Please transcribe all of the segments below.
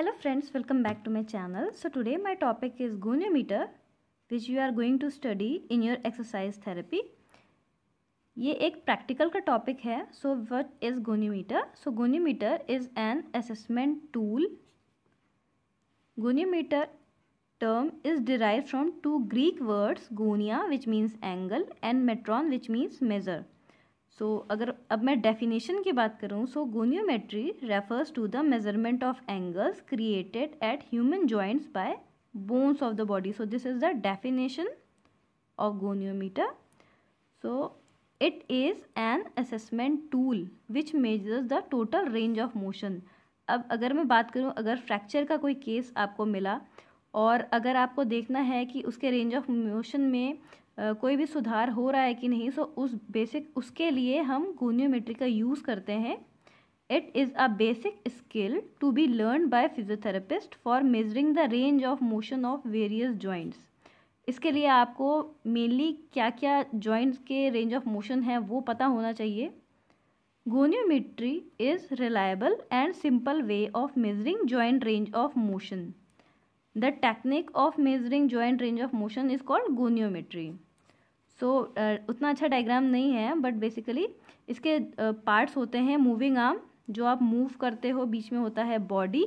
hello friends welcome back to my channel so today my topic is goniometer which you are going to study in your exercise therapy ये एक practical का topic है so what is goniometer so goniometer is an assessment tool goniometer term is derive from two Greek words gonia which means angle and metron which means measure so so, अगर अब मैं definition की बात करूँ so goniometry refers to the measurement of angles created at human joints by bones of the body so this is the definition of goniometer so it is an assessment tool which measures the total range of motion अब अगर मैं बात करूँ अगर fracture का कोई case आपको मिला और अगर आपको देखना है कि उसके रेंज ऑफ मोशन में कोई भी सुधार हो रहा है कि नहीं सो उस बेसिक उसके लिए हम गोनियोमेट्री का यूज़ करते हैं it is a basic skill to be learn by physiotherapist for measuring the range of motion of various joints इसके लिए आपको मेनली क्या क्या जॉइंट्स के रेंज ऑफ मोशन है वो पता होना चाहिए goniometry is reliable and simple way of measuring joint range of motion the technique of measuring joint range of motion is called goniometry so so, uh, उतना अच्छा डायग्राम नहीं है बट बेसिकली इसके पार्ट्स uh, होते हैं moving arm जो आप move करते हो बीच में होता है बॉडी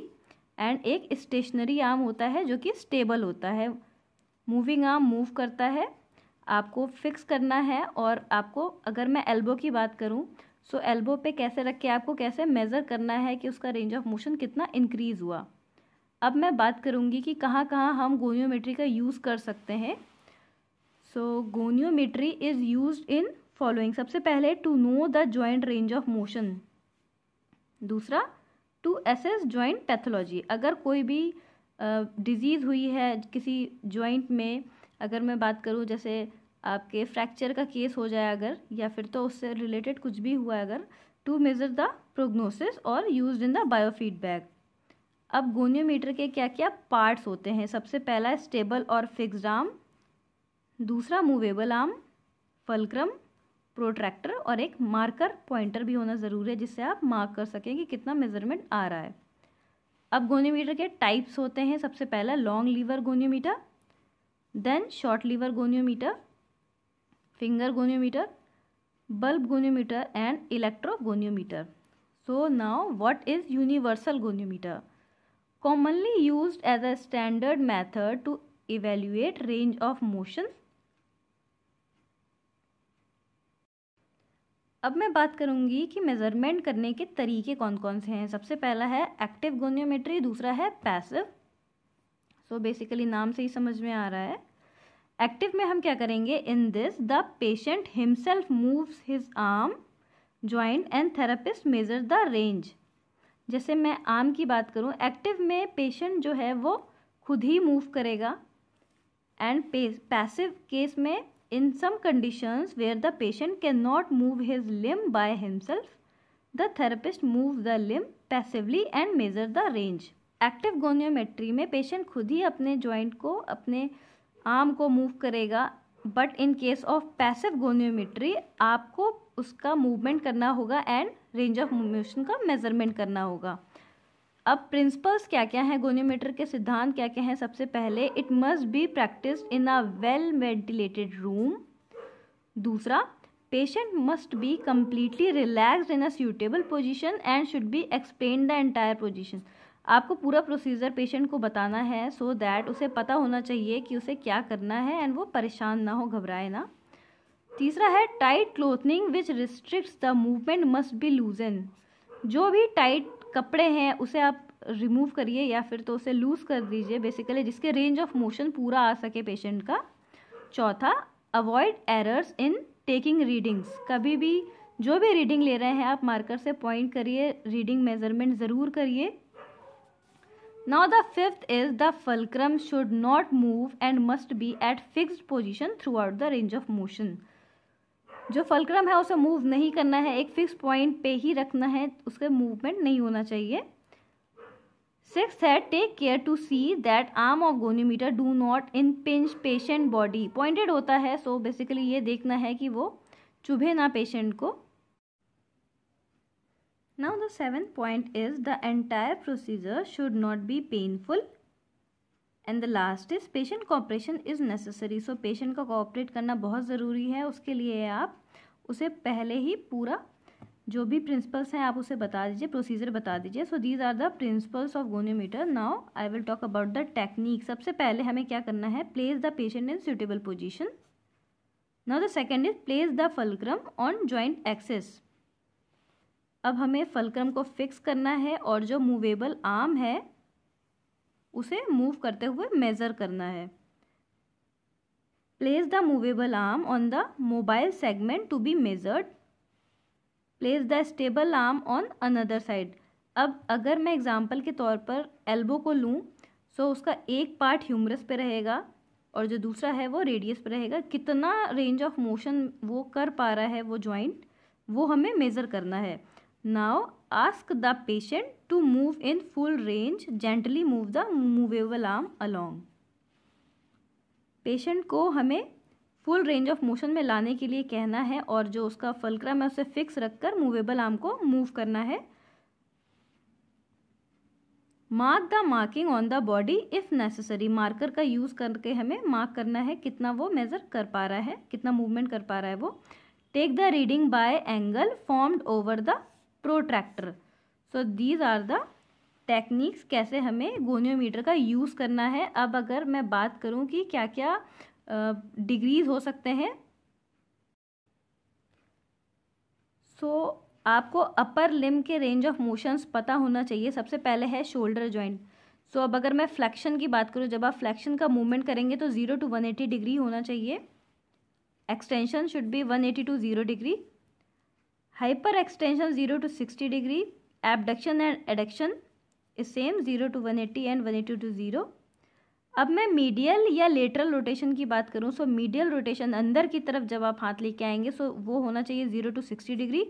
एंड एक स्टेशनरी आर्म होता है जो कि स्टेबल होता है मूविंग आर्म मूव करता है आपको फिक्स करना है और आपको अगर मैं एल्बो की बात करूं सो so, एल्बो पे कैसे रख के आपको कैसे मेज़र करना है कि उसका रेंज ऑफ मोशन कितना इंक्रीज़ हुआ अब मैं बात करूंगी कि कहाँ कहाँ हम गोनियोमेट्री का यूज़ कर सकते हैं so goniometry is use in following सबसे पहले to know the joint range of motion दूसरा टू एसेस ज्वाइंट पैथोलॉजी अगर कोई भी डिजीज़ हुई है किसी ज्वाइंट में अगर मैं बात करूँ जैसे आपके फ्रैक्चर का केस हो जाए अगर या फिर तो उससे रिलेटेड कुछ भी हुआ अगर टू मेज़र द प्रोग्नोसिस और यूज इन द बायोफीडबैक अब गोनियोमीटर के क्या क्या पार्ट्स होते हैं सबसे पहला स्टेबल और फिक्स्ड आर्म दूसरा मूवेबल आर्म फलक्रम प्रोट्रैक्टर और एक मार्कर पॉइंटर भी होना ज़रूरी है जिससे आप मार्क कर सकें कि कितना मेजरमेंट आ रहा है अब गोनियोमीटर के टाइप्स होते हैं सबसे पहला long lever goniometer then short lever goniometer finger goniometer bulb goniometer and electro goniometer so now what is universal goniometer commonly use as a standard method to evaluate range of motions अब मैं बात करूंगी कि measurement करने के तरीके कौन कौन से हैं सबसे पहला है एक्टिव गोनियोमेट्री दूसरा है पैसिव सो बेसिकली नाम से ही समझ में आ रहा है एक्टिव में हम क्या करेंगे in this the patient himself moves his arm joint and therapist measure the range जैसे मैं आर्म की बात करूं एक्टिव में पेशेंट जो है वो खुद ही मूव करेगा एंड पैसिव केस में in some conditions where the patient cannot move his limb by himself the therapist moves the limb passively and measure the range active goniometry में पेशेंट खुद ही अपने जॉइंट को अपने आर्म को move करेगा but in case of passive goniometry आपको उसका movement करना होगा एंड रेंज ऑफ मोशन का मेजरमेंट करना होगा अब प्रिंसिपल्स क्या क्या हैं गोनियोमीटर के सिद्धांत क्या क्या हैं सबसे पहले it must be practice in a well ventilated room दूसरा patient must be completely relax in a suitable position and should be explain the entire position आपको पूरा प्रोसीजर पेशेंट को बताना है सो so दैट उसे पता होना चाहिए कि उसे क्या करना है एंड वो परेशान ना हो घबराए ना तीसरा है tight clothing which restrict the movement must be loosen जो भी टाइट कपड़े हैं उसे आप रिमूव करिए या फिर तो उसे लूज़ कर दीजिए बेसिकली जिसके रेंज ऑफ मोशन पूरा आ सके पेशेंट का चौथा avoid errors in taking readings कभी भी जो भी रीडिंग ले रहे हैं आप मार्कर से पॉइंट करिए रीडिंग मेजरमेंट ज़रूर करिए now the fifth is the fulcrum should not move and must be at fixed position throughout the range of motion जो फलक्रम है उसे मूव नहीं करना है एक फिक्स पॉइंट पे ही रखना है उसका मूवमेंट नहीं होना चाहिए सिक्स है take care to see that arm of goniometer do not in pinch patient body pointed होता है सो so बेसिकली ये देखना है कि वो चुभे ना पेशेंट को now the seven point is the entire procedure should not be painful and the last is patient cooperation is necessary so patient का कॉपरेट करना बहुत ज़रूरी है उसके लिए आप उसे पहले ही पूरा जो भी प्रिंसिपल्स हैं आप उसे बता दीजिए प्रोसीजर बता दीजिए so these are the principles of goniometer now I will talk about the technique सबसे पहले हमें क्या करना है place the patient in suitable position now the second is place the fulcrum on joint axis अब हमें फलक्रम को fix करना है और जो मूवेबल आर्म है उसे मूव करते हुए मेज़र करना है place the movable arm on the mobile segment to be measured place the stable arm on another side अब अगर मैं एग्जाम्पल के तौर पर एल्बो को लूँ सो so उसका एक पार्ट ह्यूमरस पे रहेगा और जो दूसरा है वो रेडियस पे रहेगा कितना रेंज ऑफ मोशन वो कर पा रहा है वो ज्वाइंट वो हमें मेज़र करना है Now ask the patient to move in full range. Gently move the movable arm along. Patient को हमें फुल रेंज ऑफ मोशन में लाने के लिए कहना है और जो उसका फलक्रम है उसे फिक्स रखकर मूवेबल आर्म को मूव करना है mark the marking on the body if necessary marker का यूज़ करके हमें मार्क करना है कितना वो मेज़र कर पा रहा है कितना मूवमेंट कर पा रहा है वो take the reading by angle formed over the protractor so these are the techniques कैसे हमें गोनियोमीटर का यूज़ करना है अब अगर मैं बात करूँ कि क्या क्या डिग्रीज हो सकते हैं सो so, आपको अपर लिम के रेंज ऑफ मोशंस पता होना चाहिए सबसे पहले है शोल्डर जॉइंट सो अब अगर मैं फ्लैक्शन की बात करूँ जब आप फ्लैक्शन का मूवमेंट करेंगे तो zero to one eighty degree होना चाहिए extension should be one eighty to zero degree hyper extension zero to sixty degree abduction and adduction is same zero to one eighty and one eighty to zero अब मैं medial या lateral rotation की बात करूँ सो medial rotation अंदर की तरफ जब आप हाथ लेके आएंगे सो so वो होना चाहिए zero to sixty degree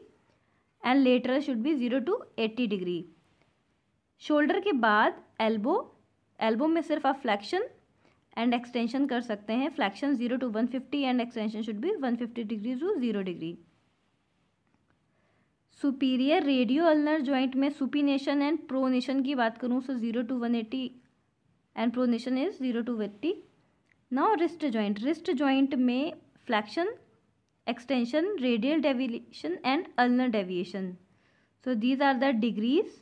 and lateral should be zero to eighty degree shoulder के बाद एल्बो एल्बो में सिर्फ आप फ्लैक्शन एंड एक्सटेंशन कर सकते हैं flexion zero to one fifty and extension should be one fifty degree to zero degree superior radio ulnar joint में supination and pronation की बात करूँ so zero to one eighty and pronation is zero to eighty now wrist joint wrist joint में flexion extension radial deviation and ulnar deviation so these are the degrees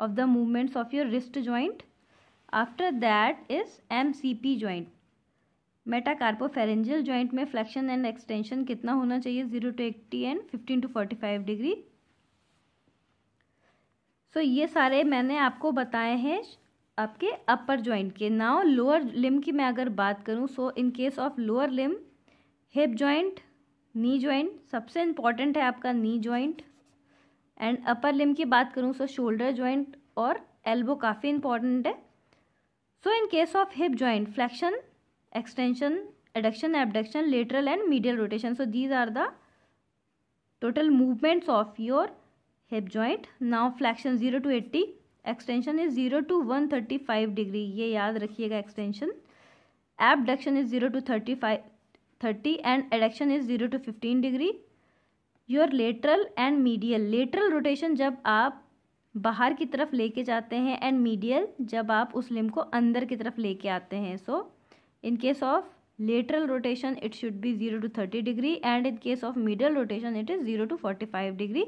of the movements of your wrist joint after that is M C P joint metacarpophalangeal joint में flexion and extension कितना होना चाहिए zero to eighty and fifteen to forty five degree so ये सारे मैंने आपको बताए हैं आपके अपर ज्वाइंट के नाउ लोअर लिम की मैं अगर बात करूँ so in case of lower limb hip joint knee joint सबसे इम्पॉर्टेंट है आपका नी ज्वाइंट एंड अपर लिम की बात करूँ सो शोल्डर ज्वाइंट और एल्बो काफ़ी इम्पॉर्टेंट है so in case of hip joint flexion extension adduction abduction lateral and medial rotation so these are the total movements of your hip joint now flexion zero to eighty extension is zero to one thirty five degree ये याद रखिएगा extension abduction is zero to thirty five thirty and adduction is zero to fifteen degree your lateral and medial lateral rotation जब आप बाहर की तरफ लेके जाते हैं एंड मीडियल जब आप उस लिम को अंदर की तरफ लेके आते हैं so in case of lateral rotation it should be zero to thirty degree and in case of middle rotation it is zero to forty five degree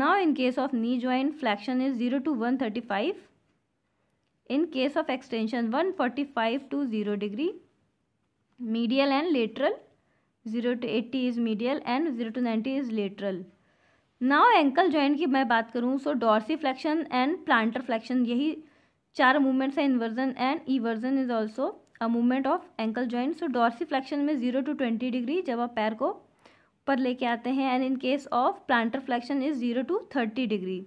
now in case of knee joint flexion is zero to one thirty five in case of extension one forty five to zero degree medial and lateral zero to eighty is medial and zero to ninety is lateral now ankle joint की मैं बात करूँ so dorsi flexion and plantar flexion यही चार movements हैं inversion and eversion is also movement of ankle joint so dorsi flexion में zero to twenty degree जब आप पैर को ऊपर लेके आते हैं and in case of plantar flexion is zero to thirty degree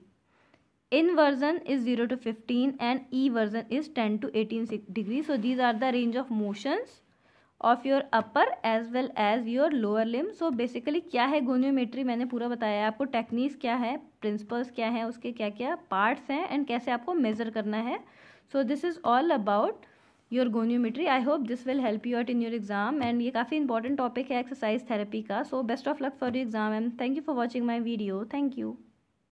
inversion is zero to fifteen and eversion is ten to eighteen degree so these are the range of motions of your upper as well as your lower limb so basically क्या है गोनियोमेट्री मैंने पूरा बताया आपको techniques क्या है principles क्या हैं उसके क्या क्या पार्ट्स हैं एंड कैसे आपको मेज़र करना है so this is all about your goniometry I hope this will help you out in your exam and ये काफ़ी इंपॉर्टेंट टॉपिक है एक्सरसाइज थेरेपी का so best of luck for your exam and thank you for watching my video thank you